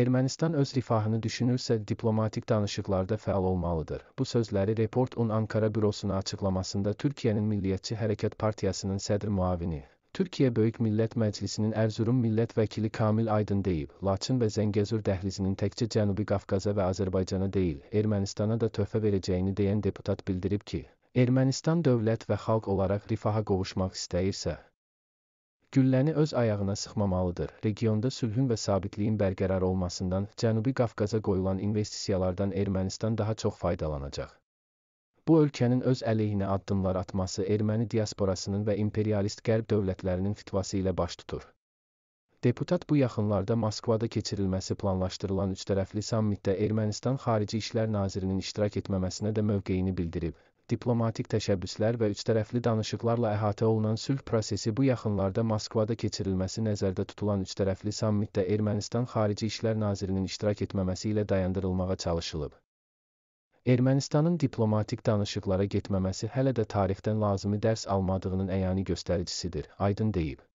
Ermənistan öz rifahını düşünürsə diplomatik danışıqlarda fəal olmalıdır. Bu sözləri Report-un Ankara bürosuna açıqlamasında Türkiyənin Milliyyətçi Hərəkət Partiyasının sədr müavini Türkiyə Böyük Millət Məclisinin Ərzurum millət vəkili Kamil Aydın deyib, Laçın və Zəngəzur dəhlizinin təkcə Cənubi Qafqaza və Azərbaycana deyil, Ermənistana da töhfə verəcəyini deyən deputat bildirib ki, Ermənistan dövlət və xalq olaraq rifaha qovuşmaq istəyirsə, gülləni öz ayağına sıxmamalıdır. Regionda sülhün və sabitliyin bərqərar olmasından Cənubi Qafqaza qoyulan investisiyalardan Ermənistan daha çox faydalanacaq. Bu ölkənin öz əleyhinə addımlar atması erməni diasporasının və imperialist qərb dövlətlərinin fitvası ilə baş tutur. Deputat bu yaxınlarda Moskvada keçirilməsi planlaşdırılan üçtərəfli sammitdə Ermənistan Xarici İşlər Nazirinin iştirak etməməsinə də mövqeyini bildirib diplomatik təşəbbüslər və üçtərəfli danışıqlarla əhatə olunan sülh prosesi bu yaxınlarda Moskvada keçirilməsi nəzərdə tutulan üçtərəfli sammitdə Ermənistan Xarici İşlər Nazirinin iştirak etməməsi ilə dayandırılmağa çalışılıb. Ermənistanın diplomatik danışıqlara getməməsi hələ də tarixdən lazımi dərs almadığının əyani göstəricisidir, Aydın deyib.